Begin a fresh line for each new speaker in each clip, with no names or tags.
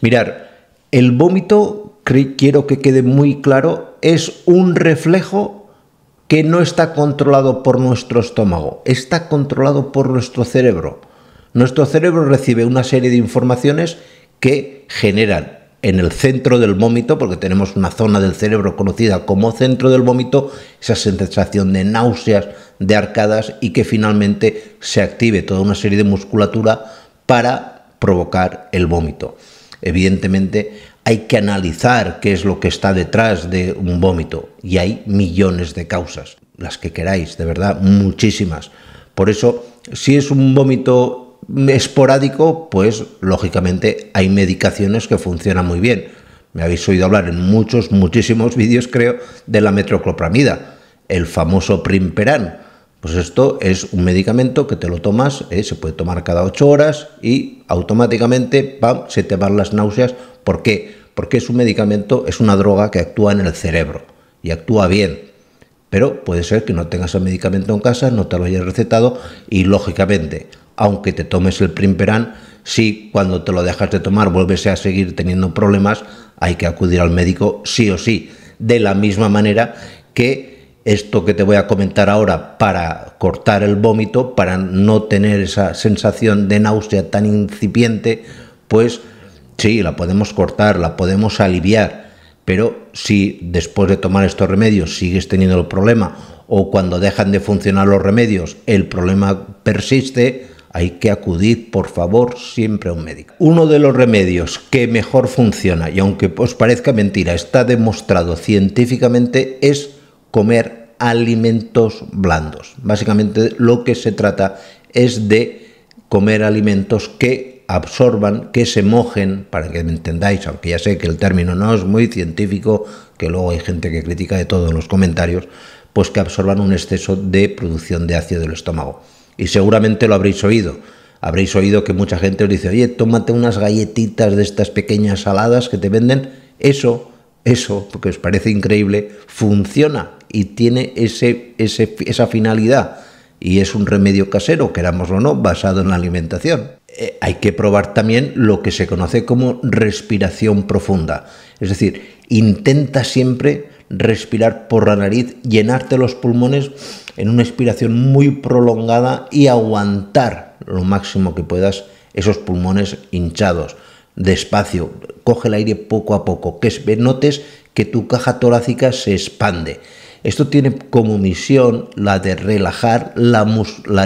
Mirar, el vómito, quiero que quede muy claro, es un reflejo que no está controlado por nuestro estómago, está controlado por nuestro cerebro. Nuestro cerebro recibe una serie de informaciones que generan en el centro del vómito, porque tenemos una zona del cerebro conocida como centro del vómito, esa sensación de náuseas, de arcadas y que finalmente se active toda una serie de musculatura para provocar el vómito. Evidentemente hay que analizar qué es lo que está detrás de un vómito y hay millones de causas, las que queráis, de verdad, muchísimas. Por eso, si es un vómito esporádico, pues lógicamente hay medicaciones que funcionan muy bien. Me habéis oído hablar en muchos, muchísimos vídeos, creo, de la metoclopramida, el famoso Primperan pues esto es un medicamento que te lo tomas, eh, se puede tomar cada 8 horas y automáticamente se te van las náuseas. ¿Por qué? Porque es un medicamento, es una droga que actúa en el cerebro y actúa bien. Pero puede ser que no tengas el medicamento en casa, no te lo hayas recetado y lógicamente, aunque te tomes el Primperan, si cuando te lo dejas de tomar vuelves a seguir teniendo problemas, hay que acudir al médico sí o sí. De la misma manera que esto que te voy a comentar ahora para cortar el vómito, para no tener esa sensación de náusea tan incipiente, pues sí, la podemos cortar, la podemos aliviar, pero si después de tomar estos remedios sigues teniendo el problema o cuando dejan de funcionar los remedios el problema persiste, hay que acudir por favor siempre a un médico. Uno de los remedios que mejor funciona y aunque os parezca mentira, está demostrado científicamente es comer alimentos blandos. Básicamente lo que se trata es de comer alimentos que absorban, que se mojen, para que me entendáis, aunque ya sé que el término no es muy científico, que luego hay gente que critica de todo en los comentarios, pues que absorban un exceso de producción de ácido del estómago. Y seguramente lo habréis oído. Habréis oído que mucha gente os dice, oye, tómate unas galletitas de estas pequeñas saladas que te venden. Eso, eso, porque os parece increíble, funciona y tiene esa finalidad y es un remedio casero, queramos o no, basado en la alimentación. Eh, hay que probar también lo que se conoce como respiración profunda. Es decir, intenta siempre respirar por la nariz, llenarte los pulmones en una expiración muy prolongada y aguantar lo máximo que puedas esos pulmones hinchados. Despacio, coge el aire poco a poco, que notes que tu caja torácica se expande esto tiene como misión la de relajar la,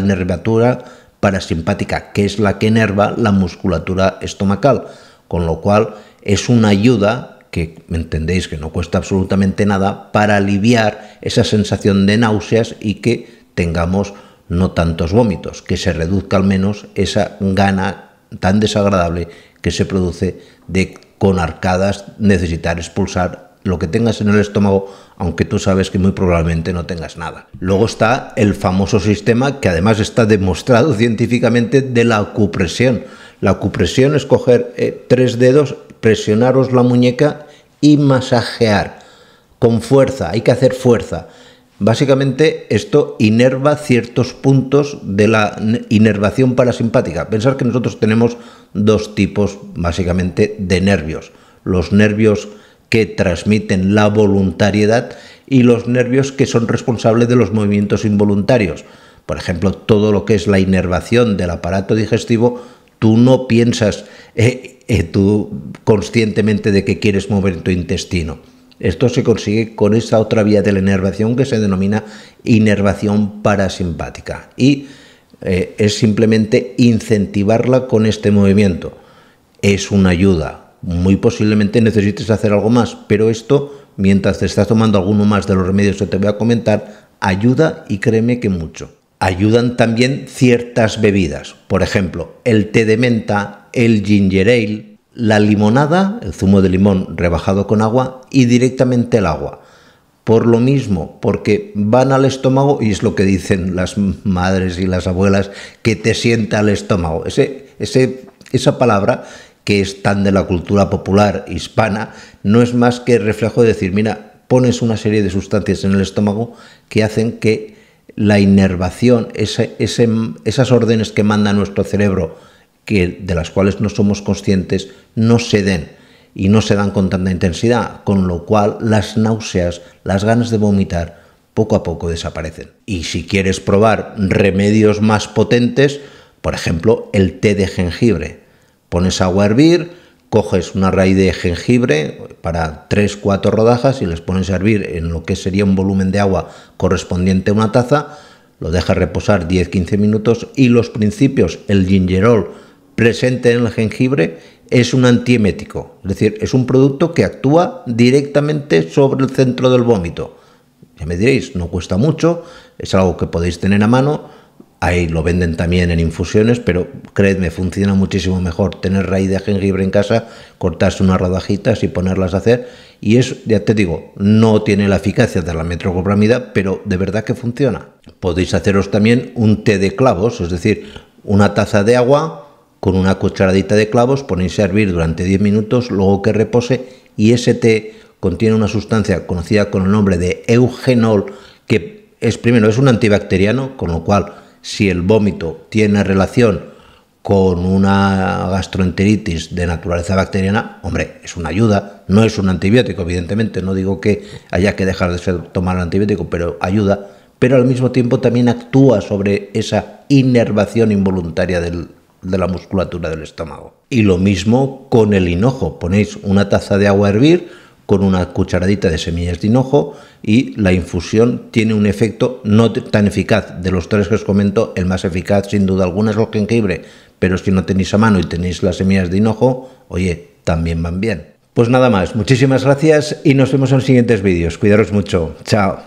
nervatura parasimpática, que es la que enerva la musculatura estomacal, con lo cual es una ayuda que entendéis que no cuesta absolutamente nada para aliviar esa sensación de náuseas y que tengamos no tantos vómitos, que se reduzca al menos esa gana tan desagradable que se produce de con arcadas necesitar expulsar lo que tengas en el estómago, aunque tú sabes que muy probablemente no tengas nada. Luego está el famoso sistema que además está demostrado científicamente de la acupresión. La acupresión es coger eh, tres dedos, presionaros la muñeca y masajear con fuerza, hay que hacer fuerza. Básicamente esto inerva ciertos puntos de la inervación parasimpática. Pensar que nosotros tenemos dos tipos básicamente de nervios. Los nervios que transmiten la voluntariedad y los nervios que son responsables de los movimientos involuntarios. Por ejemplo, todo lo que es la inervación del aparato digestivo, tú no piensas eh, eh, tú conscientemente de que quieres mover tu intestino. Esto se consigue con esa otra vía de la inervación que se denomina inervación parasimpática y eh, es simplemente incentivarla con este movimiento. Es una ayuda, muy posiblemente necesites hacer algo más, pero esto, mientras te estás tomando alguno más de los remedios que te voy a comentar, ayuda y créeme que mucho. Ayudan también ciertas bebidas, por ejemplo, el té de menta, el ginger ale, la limonada, el zumo de limón rebajado con agua y directamente el agua. Por lo mismo, porque van al estómago y es lo que dicen las madres y las abuelas, que te sienta al estómago. esa palabra que es tan de la cultura popular hispana, no es más que reflejo de decir, mira, pones una serie de sustancias en el estómago que hacen que la inervación, esas órdenes que manda nuestro cerebro, que, de las cuales no somos conscientes, no se den y no se dan con tanta intensidad, con lo cual las náuseas, las ganas de vomitar, poco a poco desaparecen. Y si quieres probar remedios más potentes, por ejemplo, el té de jengibre Pones agua a hervir, coges una raíz de jengibre para 3-4 rodajas y les pones a hervir en lo que sería un volumen de agua correspondiente a una taza, lo dejas reposar 10-15 minutos y los principios, el gingerol presente en el jengibre, es un antiemético, es decir, es un producto que actúa directamente sobre el centro del vómito. Ya me diréis, no cuesta mucho, es algo que podéis tener a mano, Ahí lo venden también en infusiones, pero creedme, funciona muchísimo mejor tener raíz de jengibre en casa, cortarse unas rodajitas y ponerlas a hacer. Y eso, ya te digo, no tiene la eficacia de la metrocopramida, pero de verdad que funciona. Podéis haceros también un té de clavos, es decir, una taza de agua con una cucharadita de clavos, ponéis a hervir durante 10 minutos, luego que repose y ese té contiene una sustancia conocida con el nombre de eugenol, que es primero, es un antibacteriano, con lo cual si el vómito tiene relación con una gastroenteritis de naturaleza bacteriana, hombre, es una ayuda, no es un antibiótico, evidentemente, no digo que haya que dejar de tomar el antibiótico, pero ayuda, pero al mismo tiempo también actúa sobre esa inervación involuntaria de la musculatura del estómago. Y lo mismo con el hinojo, ponéis una taza de agua a hervir, con una cucharadita de semillas de hinojo y la infusión tiene un efecto no tan eficaz. De los tres que os comento, el más eficaz sin duda alguna es el jengibre, pero si no tenéis a mano y tenéis las semillas de hinojo, oye, también van bien. Pues nada más, muchísimas gracias y nos vemos en siguientes vídeos. Cuidaros mucho, chao.